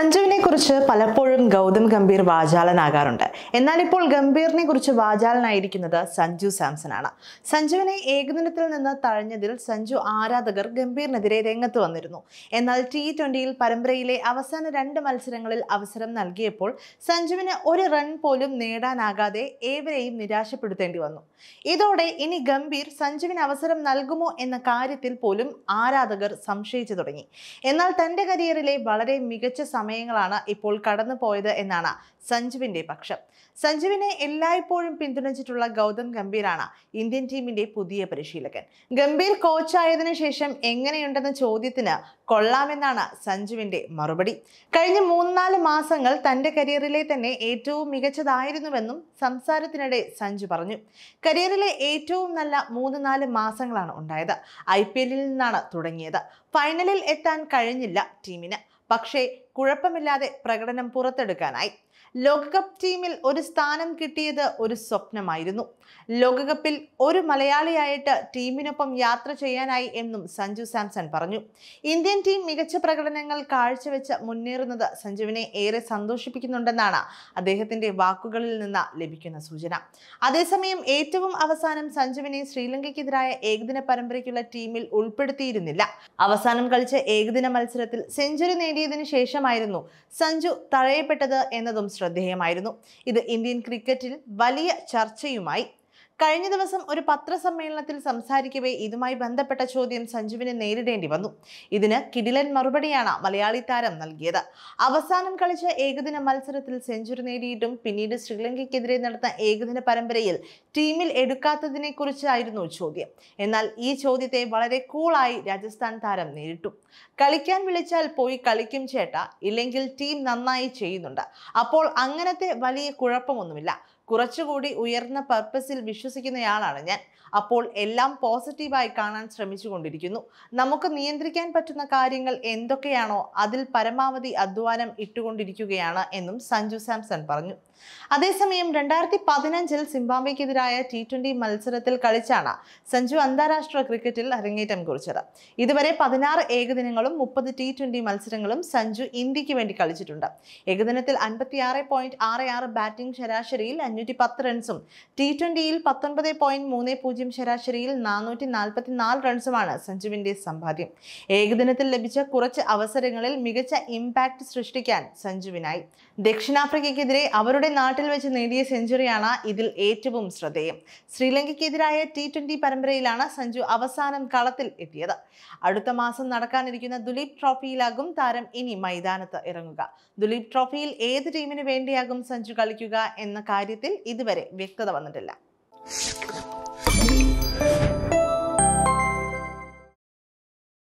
സഞ്ജുവിന് കുറിച്ച് പലപ്പോഴും ഗൗതം ഗംഭീർ വാചാലനാകാറുണ്ട് എന്നാൽ ഇപ്പോൾ ഗംഭീറിനെ കുറിച്ച് വാചാലനായിരിക്കുന്നത് സഞ്ജു സാംസൺ ആണ് സഞ്ജുവിനെ ഏകദിനത്തിൽ നിന്ന് തഴഞ്ഞതിൽ സഞ്ജു ആരാധകർ ഗംഭീറിനെതിരെ രംഗത്ത് വന്നിരുന്നു എന്നാൽ ടി ട്വന്റിയിൽ പരമ്പരയിലെ അവസാന രണ്ട് മത്സരങ്ങളിൽ അവസരം നൽകിയപ്പോൾ സഞ്ജുവിന് ഒരു റൺ പോലും നേടാനാകാതെ ഏവരെയും നിരാശപ്പെടുത്തേണ്ടി വന്നു ഇതോടെ ഇനി ഗംഭീർ സഞ്ജുവിന് അവസരം നൽകുമോ എന്ന കാര്യത്തിൽ പോലും ആരാധകർ സംശയിച്ചു തുടങ്ങി എന്നാൽ തന്റെ കരിയറിലെ വളരെ മികച്ച സമയങ്ങളാണ് ഇപ്പോൾ കടന്നു പോയത് എന്നാണ് സഞ്ജുവിന്റെ പക്ഷം സഞ്ജുവിനെ എല്ലായ്പ്പോഴും പിന്തുണച്ചിട്ടുള്ള ഗൗതം ഗംഭീറാണ് ഇന്ത്യൻ ടീമിന്റെ പുതിയ പരിശീലകൻ ഗംഭീർ കോച്ചായതിനു ശേഷം എങ്ങനെയുണ്ടെന്ന ചോദ്യത്തിന് കൊള്ളാമെന്നാണ് സഞ്ജുവിന്റെ മറുപടി കഴിഞ്ഞ മൂന്നാല് മാസങ്ങൾ തന്റെ കരിയറിലെ തന്നെ ഏറ്റവും മികച്ചതായിരുന്നുവെന്നും സംസാരത്തിനിടെ സഞ്ജു പറഞ്ഞു കരിയറിലെ ഏറ്റവും നല്ല മൂന്ന് നാല് മാസങ്ങളാണ് ഉണ്ടായത് ഐ പി എല്ലിൽ നിന്നാണ് തുടങ്ങിയത് ഫൈനലിൽ എത്താൻ കഴിഞ്ഞില്ല ടീമിന് പക്ഷേ കുഴപ്പമില്ലാതെ പ്രകടനം പുറത്തെടുക്കാനായി ലോകകപ്പ് ടീമിൽ ഒരു സ്ഥാനം കിട്ടിയത് ഒരു സ്വപ്നമായിരുന്നു ലോകകപ്പിൽ ഒരു മലയാളിയായിട്ട് ടീമിനൊപ്പം യാത്ര ചെയ്യാനായി എന്നും സഞ്ജു സാംസൺ പറഞ്ഞു ഇന്ത്യൻ ടീം മികച്ച പ്രകടനങ്ങൾ കാഴ്ചവെച്ച് മുന്നേറുന്നത് സഞ്ജുവിനെ ഏറെ സന്തോഷിപ്പിക്കുന്നുണ്ടെന്നാണ് അദ്ദേഹത്തിന്റെ വാക്കുകളിൽ നിന്ന് ലഭിക്കുന്ന സൂചന അതേസമയം ഏറ്റവും അവസാനം സഞ്ജുവിനെ ശ്രീലങ്കയ്ക്കെതിരായ ഏകദിന പരമ്പരയ്ക്കുള്ള ടീമിൽ ഉൾപ്പെടുത്തിയിരുന്നില്ല അവസാനം കളിച്ച ഏകദിന മത്സരത്തിൽ സെഞ്ചുറി നേടിയതിനു ശേഷം ശേഷമായിരുന്നു സഞ്ജു തഴയപ്പെട്ടത് എന്നതും ശ്രദ്ധേയമായിരുന്നു ഇത് ഇന്ത്യൻ ക്രിക്കറ്റിൽ വലിയ ചർച്ചയുമായി കഴിഞ്ഞ ദിവസം ഒരു പത്രസമ്മേളനത്തിൽ സംസാരിക്കവേ ഇതുമായി ബന്ധപ്പെട്ട ചോദ്യം സഞ്ജുവിനെ നേരിടേണ്ടി വന്നു ഇതിന് കിടിലൻ മറുപടിയാണ് മലയാളി താരം നൽകിയത് അവസാനം കളിച്ച ഏകദിന മത്സരത്തിൽ സെഞ്ചുറി നേടിയിട്ടും പിന്നീട് ശ്രീലങ്കയ്ക്കെതിരെ നടന്ന ഏകദിന പരമ്പരയിൽ ടീമിൽ എടുക്കാത്തതിനെ കുറിച്ചായിരുന്നു ചോദ്യം എന്നാൽ ഈ ചോദ്യത്തെ വളരെ കൂളായി രാജസ്ഥാൻ താരം നേരിട്ടു കളിക്കാൻ വിളിച്ചാൽ പോയി കളിക്കും ചേട്ട ഇല്ലെങ്കിൽ ടീം നന്നായി ചെയ്യുന്നുണ്ട് അപ്പോൾ അങ്ങനത്തെ വലിയ കുഴപ്പമൊന്നുമില്ല കുറച്ചുകൂടി ഉയർന്ന പർപ്പസിൽ വിശ്വസിക്കുന്നയാളാണ് ഞാൻ അപ്പോൾ എല്ലാം പോസിറ്റീവായി കാണാൻ ശ്രമിച്ചുകൊണ്ടിരിക്കുന്നു നമുക്ക് നിയന്ത്രിക്കാൻ പറ്റുന്ന കാര്യങ്ങൾ എന്തൊക്കെയാണോ അതിൽ പരമാവധി അധ്വാനം ഇട്ടുകൊണ്ടിരിക്കുകയാണ് എന്നും സഞ്ജു സാംസൺ പറഞ്ഞു അതേസമയം രണ്ടായിരത്തി പതിനഞ്ചിൽ സിംബാബ്വെക്കെതിരായ ടി ട്വന്റി മത്സരത്തിൽ കളിച്ചാണ് സഞ്ജു അന്താരാഷ്ട്ര ക്രിക്കറ്റിൽ അരങ്ങേറ്റം കുറിച്ചത് ഇതുവരെ പതിനാറ് ഏകദിനങ്ങളും മുപ്പത് ടി ട്വന്റി മത്സരങ്ങളും സഞ്ജു ഇന്ത്യക്ക് വേണ്ടി കളിച്ചിട്ടുണ്ട് ഏകദിനത്തിൽ ആറ് പോയിന്റ് ആറ് ആറ് ബാറ്റിംഗ് ശരാശരിയിൽ അഞ്ഞൂറ്റി പത്ത് റൺസും ടി ട്വൻ്റിയിൽ പത്തൊൻപത് പോയിന്റ് മൂന്ന് പൂജ്യം ശരാശരിയിൽ നാനൂറ്റി നാൽപ്പത്തി നാല് റൺസുമാണ് സഞ്ജുവിൻ്റെ സമ്പാദ്യം ഏകദിനത്തിൽ ലഭിച്ച കുറച്ച് അവസരങ്ങളിൽ മികച്ച ഇമ്പാക്റ്റ് സൃഷ്ടിക്കാൻ സഞ്ജുവിനായി ദക്ഷിണാഫ്രിക്കയ്ക്കെതിരെ അവരുടെ നാട്ടിൽ വെച്ച് നേടിയ സെഞ്ചുറിയാണ് ഇതിൽ ഏറ്റവും ശ്രദ്ധേയം ശ്രീലങ്കയ്ക്കെതിരായ ടി ട്വന്റി പരമ്പരയിലാണ് സഞ്ജു അവസാനം കളത്തിൽ എത്തിയത് അടുത്ത മാസം നടക്കാനിരിക്കുന്ന ദുലീപ് ട്രോഫിയിലാകും താരം ഇനി മൈതാനത്ത് ഇറങ്ങുക ദുലീപ് ട്രോഫിയിൽ ഏത് ടീമിന് വേണ്ടിയാകും സഞ്ജു കളിക്കുക എന്ന കാര്യത്തിൽ കാര്യത്തിൽ ഇതുവരെ വ്യക്തത വന്നിട്ടില്ല